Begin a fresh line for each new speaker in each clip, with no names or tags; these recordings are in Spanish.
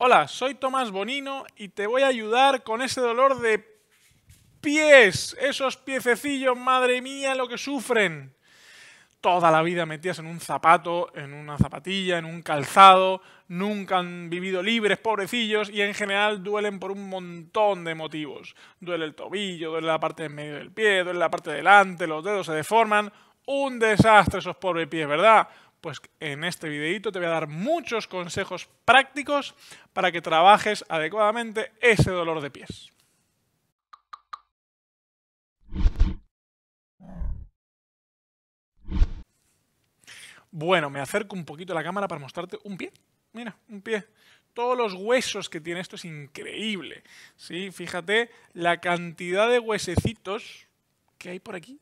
Hola, soy Tomás Bonino y te voy a ayudar con ese dolor de pies. Esos piececillos, madre mía, lo que sufren. Toda la vida metías en un zapato, en una zapatilla, en un calzado. Nunca han vivido libres, pobrecillos, y en general duelen por un montón de motivos. Duele el tobillo, duele la parte en medio del pie, duele la parte delante, los dedos se deforman. Un desastre esos pobres pies, ¿verdad? Pues en este videito te voy a dar muchos consejos prácticos para que trabajes adecuadamente ese dolor de pies. Bueno, me acerco un poquito a la cámara para mostrarte un pie. Mira, un pie. Todos los huesos que tiene esto es increíble. Sí, fíjate la cantidad de huesecitos que hay por aquí.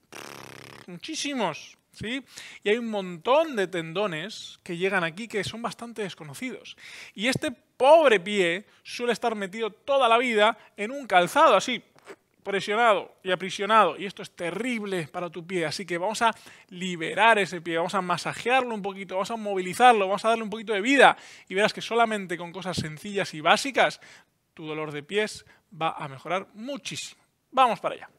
Muchísimos. Y hay un montón de tendones que llegan aquí que son bastante desconocidos. Y este pobre pie suele estar metido toda la vida en un calzado así, presionado y aprisionado. Y esto es terrible para tu pie. Así que vamos a liberar ese pie, vamos a masajearlo un poquito, vamos a movilizarlo, vamos a darle un poquito de vida. Y verás que solamente con cosas sencillas y básicas, tu dolor de pies va a mejorar muchísimo. Vamos para allá.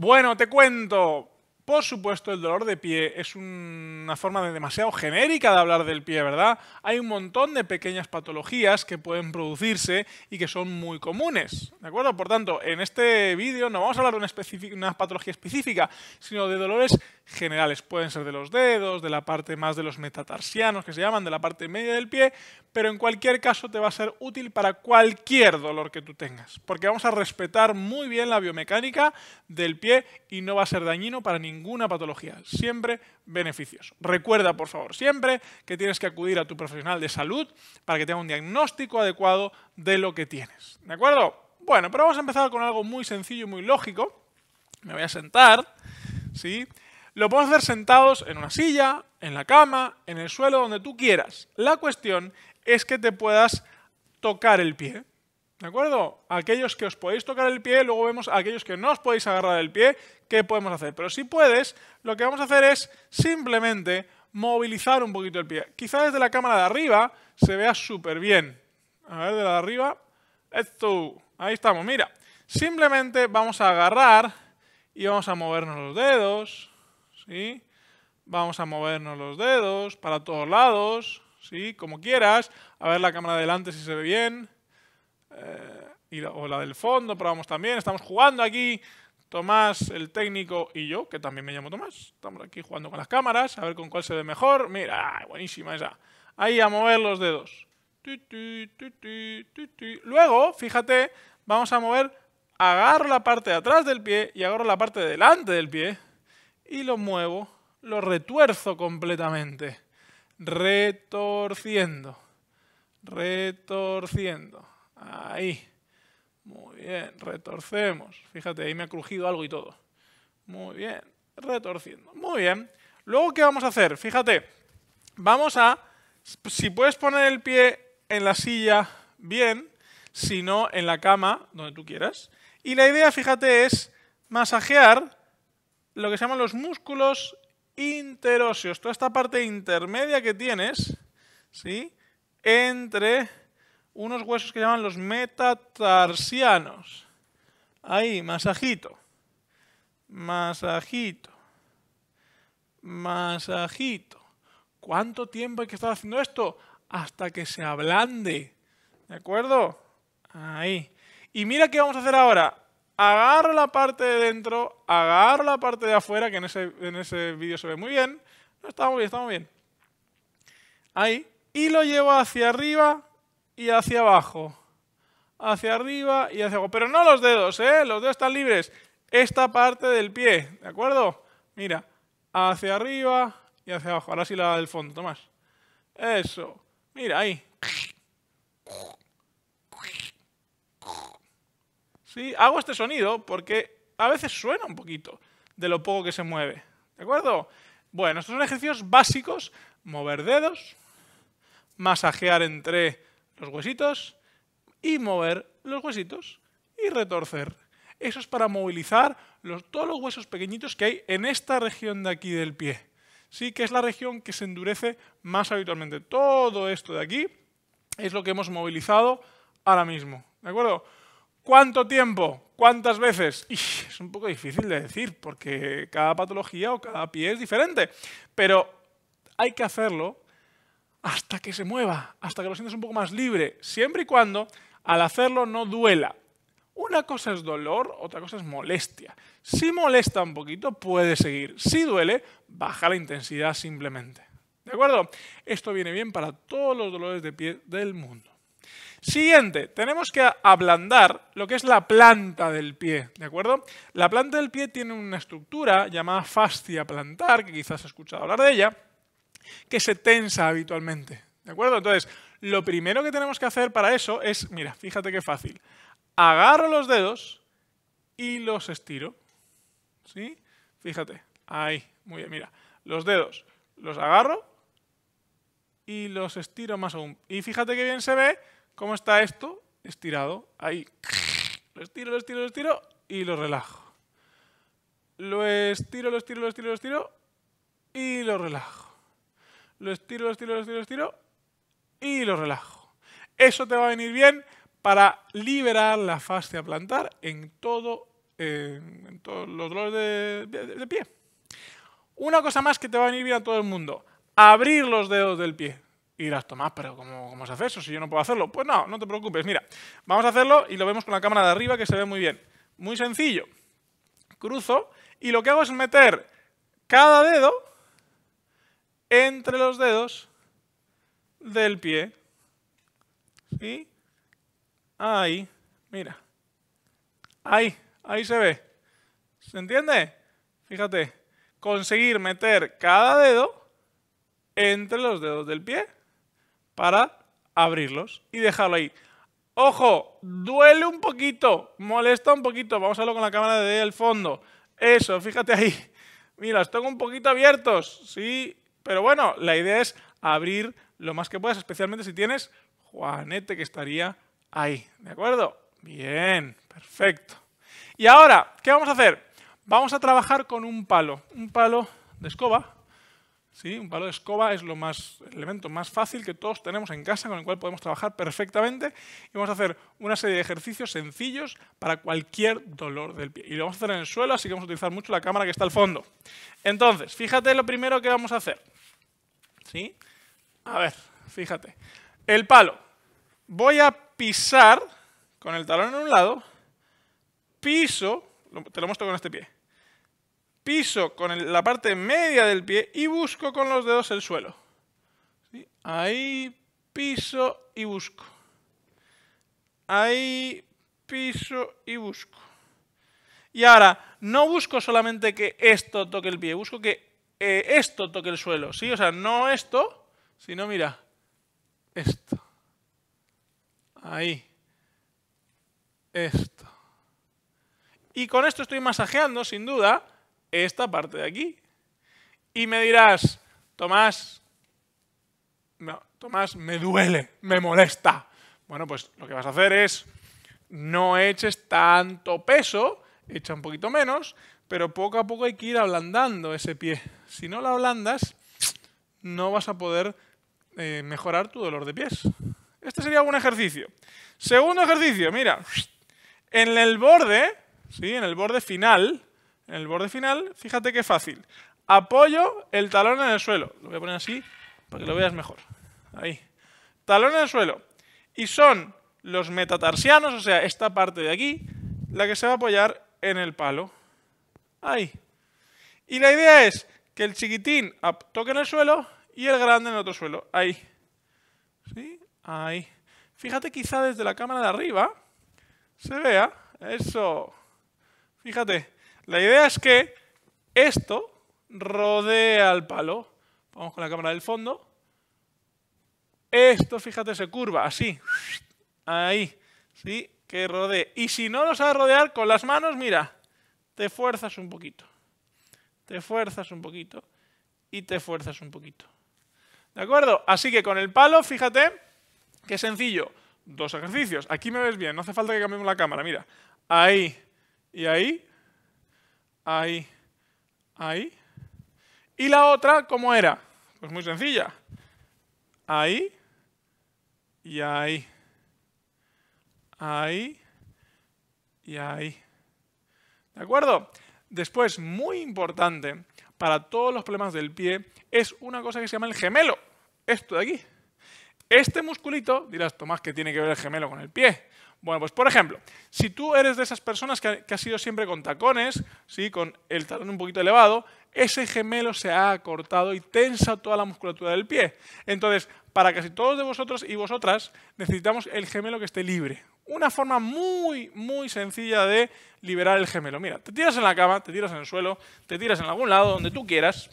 Bueno, te cuento. Por supuesto, el dolor de pie es una forma de demasiado genérica de hablar del pie, ¿verdad? Hay un montón de pequeñas patologías que pueden producirse y que son muy comunes, ¿de acuerdo? Por tanto, en este vídeo no vamos a hablar de una, una patología específica, sino de dolores generales. Pueden ser de los dedos, de la parte más de los metatarsianos que se llaman, de la parte media del pie, pero en cualquier caso te va a ser útil para cualquier dolor que tú tengas, porque vamos a respetar muy bien la biomecánica del pie y no va a ser dañino para ningún ninguna patología, siempre beneficios. Recuerda, por favor, siempre que tienes que acudir a tu profesional de salud para que tenga un diagnóstico adecuado de lo que tienes. ¿De acuerdo? Bueno, pero vamos a empezar con algo muy sencillo y muy lógico. Me voy a sentar, ¿sí? Lo podemos hacer sentados en una silla, en la cama, en el suelo, donde tú quieras. La cuestión es que te puedas tocar el pie. ¿De acuerdo? Aquellos que os podéis tocar el pie, luego vemos a aquellos que no os podéis agarrar el pie, ¿qué podemos hacer? Pero si puedes, lo que vamos a hacer es simplemente movilizar un poquito el pie. Quizá desde la cámara de arriba se vea súper bien. A ver, de la de arriba. Esto. Ahí estamos, mira. Simplemente vamos a agarrar y vamos a movernos los dedos. ¿Sí? Vamos a movernos los dedos para todos lados. ¿Sí? Como quieras. A ver la cámara de delante si se ve bien. Eh, y la, o la del fondo, probamos también. Estamos jugando aquí, Tomás, el técnico y yo, que también me llamo Tomás. Estamos aquí jugando con las cámaras, a ver con cuál se ve mejor. Mira, buenísima esa. Ahí a mover los dedos. Luego, fíjate, vamos a mover, agarro la parte de atrás del pie y agarro la parte delante del pie y lo muevo, lo retuerzo completamente. Retorciendo, retorciendo. Ahí. Muy bien, retorcemos. Fíjate, ahí me ha crujido algo y todo. Muy bien, retorciendo. Muy bien. Luego, ¿qué vamos a hacer? Fíjate, vamos a... Si puedes poner el pie en la silla, bien. Si no, en la cama, donde tú quieras. Y la idea, fíjate, es masajear lo que se llaman los músculos interóseos. Toda esta parte intermedia que tienes, ¿sí? Entre unos huesos que llaman los metatarsianos. Ahí, masajito, masajito, masajito. ¿Cuánto tiempo hay que estar haciendo esto? Hasta que se ablande. ¿De acuerdo? Ahí. Y mira qué vamos a hacer ahora. Agarro la parte de dentro, agarro la parte de afuera, que en ese, vídeo se ve muy bien. No, está muy bien, está bien. Ahí. Y lo llevo hacia arriba y hacia abajo. Hacia arriba y hacia abajo. Pero no los dedos, ¿eh? Los dedos están libres. Esta parte del pie, ¿de acuerdo? Mira, hacia arriba y hacia abajo. Ahora sí la del fondo, Tomás. Eso. Mira, ahí. Sí, hago este sonido porque a veces suena un poquito de lo poco que se mueve. ¿De acuerdo? Bueno, estos son ejercicios básicos. Mover dedos, masajear entre los huesitos y mover los huesitos y retorcer. Eso es para movilizar todos los huesos pequeñitos que hay en esta región de aquí del pie. Sí, que es la región que se endurece más habitualmente. Todo esto de aquí es lo que hemos movilizado ahora mismo. ¿De acuerdo? ¿Cuánto tiempo? ¿Cuántas veces? es un poco difícil de decir porque cada patología o cada pie es diferente. Pero hay que hacerlo hasta que se mueva, hasta que lo sientas un poco más libre, siempre y cuando al hacerlo no duela. Una cosa es dolor, otra cosa es molestia. Si molesta un poquito, puede seguir. Si duele, baja la intensidad simplemente. ¿De acuerdo? Esto viene bien para todos los dolores de pie del mundo. Siguiente, tenemos que ablandar lo que es la planta del pie, ¿de acuerdo? La planta del pie tiene una estructura llamada fascia plantar, que quizás has escuchado hablar de ella, que se tensa habitualmente. ¿De acuerdo? Entonces, lo primero que tenemos que hacer para eso es, mira, fíjate qué fácil. Agarro los dedos y los estiro. ¿Sí? Fíjate. Ahí. Muy bien, mira. Los dedos los agarro y los estiro más aún. Y fíjate qué bien se ve cómo está esto estirado. Ahí. Lo estiro, lo estiro, lo estiro y lo relajo. Lo estiro, lo estiro, lo estiro, lo estiro y lo relajo lo estiro, lo estiro, lo estiro, lo estiro y lo relajo. Eso te va a venir bien para liberar la fascia plantar en, todo, en todos los dolores de, pie. Una cosa más que te va a venir bien a todo el mundo, abrir los dedos del pie. Y dirás, Tomás, pero cómo, ¿cómo se hace eso si yo no puedo hacerlo? Pues no, no te preocupes. Mira, vamos a hacerlo y lo vemos con la cámara de arriba que se ve muy bien. Muy sencillo. Cruzo y lo que hago es meter cada dedo entre los dedos del pie. ¿Sí? Ahí, mira. Ahí, ahí se ve. ¿Se entiende? Fíjate, conseguir meter cada dedo entre los dedos del pie para abrirlos y dejarlo ahí. Ojo, duele un poquito, molesta un poquito. Vamos a verlo con la cámara de del fondo. Eso, fíjate ahí. Mira, los un poquito abiertos. Sí, pero bueno, la idea es abrir lo más que puedas, especialmente si tienes Juanete que estaría ahí. ¿De acuerdo? Bien, perfecto. Y ahora, ¿qué vamos a hacer? Vamos a trabajar con un palo, un palo de escoba. ¿sí? Un palo de escoba es lo más, el elemento más fácil que todos tenemos en casa, con el cual podemos trabajar perfectamente. Y vamos a hacer una serie de ejercicios sencillos para cualquier dolor del pie. Y lo vamos a hacer en el suelo, así que vamos a utilizar mucho la cámara que está al fondo. Entonces, fíjate lo primero que vamos a hacer. ¿Sí? A ver, fíjate. El palo. Voy a pisar con el talón en un lado, piso, te lo muestro con este pie, piso con la parte media del pie y busco con los dedos el suelo. Ahí piso y busco. Ahí piso y busco. Y ahora, no busco solamente que esto toque el pie, busco que eh, esto toque el suelo, ¿sí? O sea, no esto, sino mira, esto. Ahí. Esto. Y con esto estoy masajeando, sin duda, esta parte de aquí. Y me dirás, Tomás, no, Tomás, me duele, me molesta. Bueno, pues lo que vas a hacer es, no eches tanto peso, echa un poquito menos, pero poco a poco hay que ir ablandando ese pie. Si no la ablandas, no vas a poder eh, mejorar tu dolor de pies. Este sería un ejercicio. Segundo ejercicio, mira, en el borde, ¿sí? en el borde final, en el borde final, fíjate qué fácil. Apoyo el talón en el suelo. Lo voy a poner así para que lo veas mejor. Ahí. Talón en el suelo. Y son los metatarsianos, o sea, esta parte de aquí, la que se va a apoyar en el palo. Ahí. Y la idea es que el chiquitín toque en el suelo y el grande en otro suelo. Ahí. ¿Sí? Ahí. Fíjate quizá desde la cámara de arriba se vea eso. Fíjate, la idea es que esto rodea al palo. Vamos con la cámara del fondo. Esto, fíjate, se curva así. Ahí. ¿Sí? Que rodee. Y si no lo sabes rodear con las manos, mira, te fuerzas un poquito te fuerzas un poquito y te fuerzas un poquito. ¿De acuerdo? Así que con el palo, fíjate, qué sencillo. Dos ejercicios. Aquí me ves bien, no hace falta que cambiemos la cámara. Mira, ahí y ahí, ahí, ahí. ¿Y la otra cómo era? Pues muy sencilla. Ahí y ahí. Ahí y ahí. ¿De acuerdo? Después, muy importante para todos los problemas del pie, es una cosa que se llama el gemelo. Esto de aquí. Este musculito, dirás, Tomás, ¿qué tiene que ver el gemelo con el pie? Bueno, pues por ejemplo, si tú eres de esas personas que ha, sido siempre con tacones, ¿sí? con el talón un poquito elevado, ese gemelo se ha acortado y tensa toda la musculatura del pie. Entonces, para casi todos de vosotros y vosotras necesitamos el gemelo que esté libre. Una forma muy, muy sencilla de liberar el gemelo. Mira, te tiras en la cama, te tiras en el suelo, te tiras en algún lado, donde tú quieras.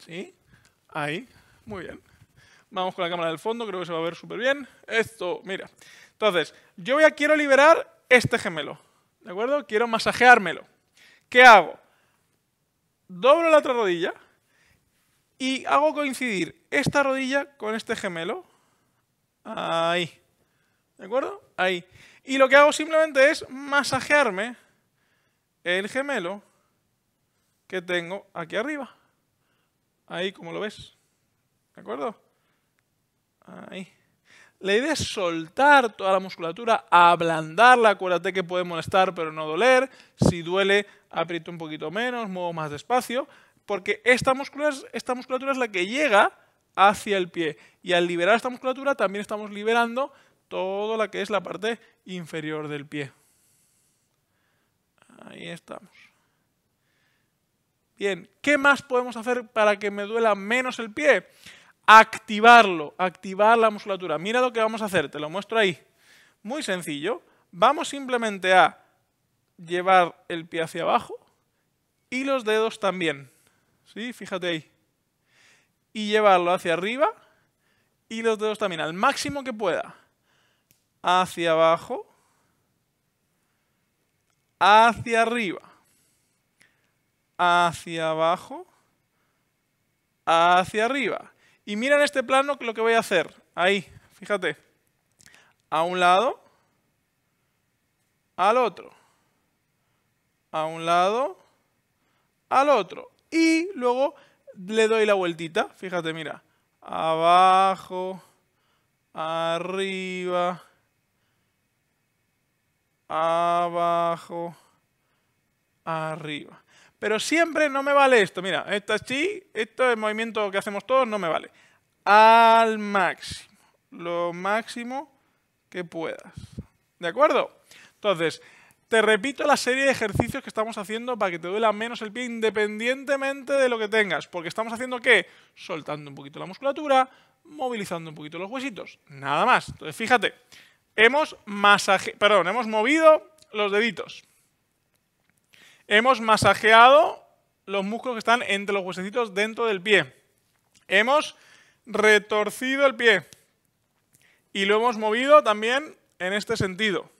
¿Sí? Ahí. Muy bien. Vamos con la cámara del fondo, creo que se va a ver súper bien. Esto, mira. Entonces, yo ya quiero liberar este gemelo. ¿De acuerdo? Quiero masajeármelo. ¿Qué hago? Doblo la otra rodilla y hago coincidir esta rodilla con este gemelo. Ahí. ¿De acuerdo? Ahí. Y lo que hago simplemente es masajearme el gemelo que tengo aquí arriba. Ahí, como lo ves. ¿De acuerdo? Ahí. La idea es soltar toda la musculatura, ablandarla. Acuérdate que puede molestar, pero no doler. Si duele, aprieto un poquito menos, muevo más despacio. Porque esta musculatura, esta musculatura es la que llega hacia el pie. Y al liberar esta musculatura también estamos liberando toda la que es la parte inferior del pie. Ahí estamos. Bien, ¿qué más podemos hacer para que me duela menos el pie? Activarlo, activar la musculatura. Mira lo que vamos a hacer, te lo muestro ahí. Muy sencillo. Vamos simplemente a llevar el pie hacia abajo y los dedos también. ¿Sí? Fíjate ahí y llevarlo hacia arriba y los dedos también al máximo que pueda. Hacia abajo, hacia arriba, hacia abajo, hacia arriba. Y mira en este plano lo que voy a hacer. Ahí, fíjate. A un lado, al otro. A un lado, al otro. Y luego le doy la vueltita. Fíjate, mira. Abajo, arriba, abajo, arriba. Pero siempre no me vale esto. Mira, esto chi, esto es el movimiento que hacemos todos, no me vale. Al máximo. Lo máximo que puedas. ¿De acuerdo? Entonces, te repito la serie de ejercicios que estamos haciendo para que te duela menos el pie independientemente de lo que tengas. Porque estamos haciendo ¿qué? Soltando un poquito la musculatura, movilizando un poquito los huesitos. Nada más. Entonces, fíjate, hemos Perdón, hemos movido los deditos. Hemos masajeado los músculos que están entre los huesecitos dentro del pie. Hemos retorcido el pie. Y lo hemos movido también en este sentido.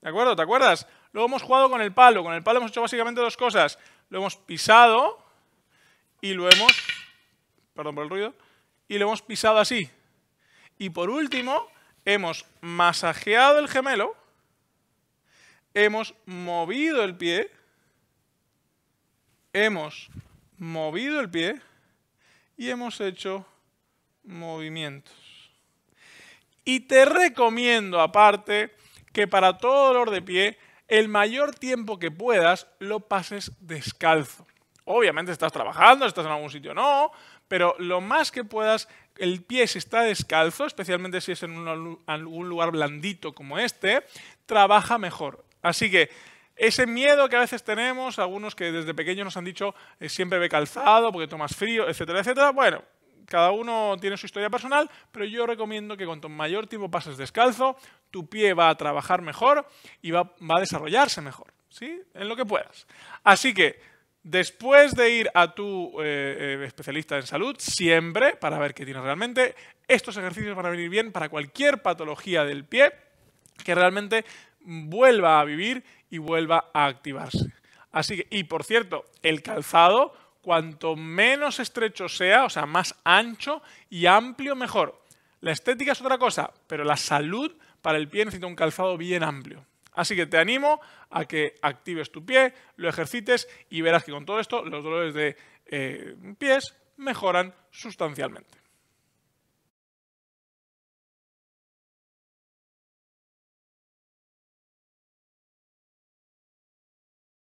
¿De acuerdo? ¿Te acuerdas? Luego hemos jugado con el palo. Con el palo hemos hecho básicamente dos cosas. Lo hemos pisado y lo hemos... Perdón por el ruido. Y lo hemos pisado así. Y por último, hemos masajeado el gemelo. Hemos movido el pie. Hemos movido el pie. Y hemos hecho movimientos. Y te recomiendo, aparte que para todo dolor de pie, el mayor tiempo que puedas lo pases descalzo. Obviamente estás trabajando, estás en algún sitio, no, pero lo más que puedas, el pie si está descalzo, especialmente si es en algún lugar blandito como este, trabaja mejor. Así que ese miedo que a veces tenemos, algunos que desde pequeños nos han dicho eh, siempre ve calzado porque tomas frío, etcétera, etcétera, bueno, cada uno tiene su historia personal, pero yo recomiendo que cuanto mayor tiempo pases descalzo, tu pie va a trabajar mejor y va, a desarrollarse mejor, ¿sí? En lo que puedas. Así que después de ir a tu eh, eh, especialista en salud, siempre, para ver qué tienes realmente, estos ejercicios van a venir bien para cualquier patología del pie que realmente vuelva a vivir y vuelva a activarse. Así que, y por cierto, el calzado Cuanto menos estrecho sea, o sea, más ancho y amplio, mejor. La estética es otra cosa, pero la salud para el pie necesita un calzado bien amplio. Así que te animo a que actives tu pie, lo ejercites y verás que con todo esto los dolores de eh, pies mejoran sustancialmente.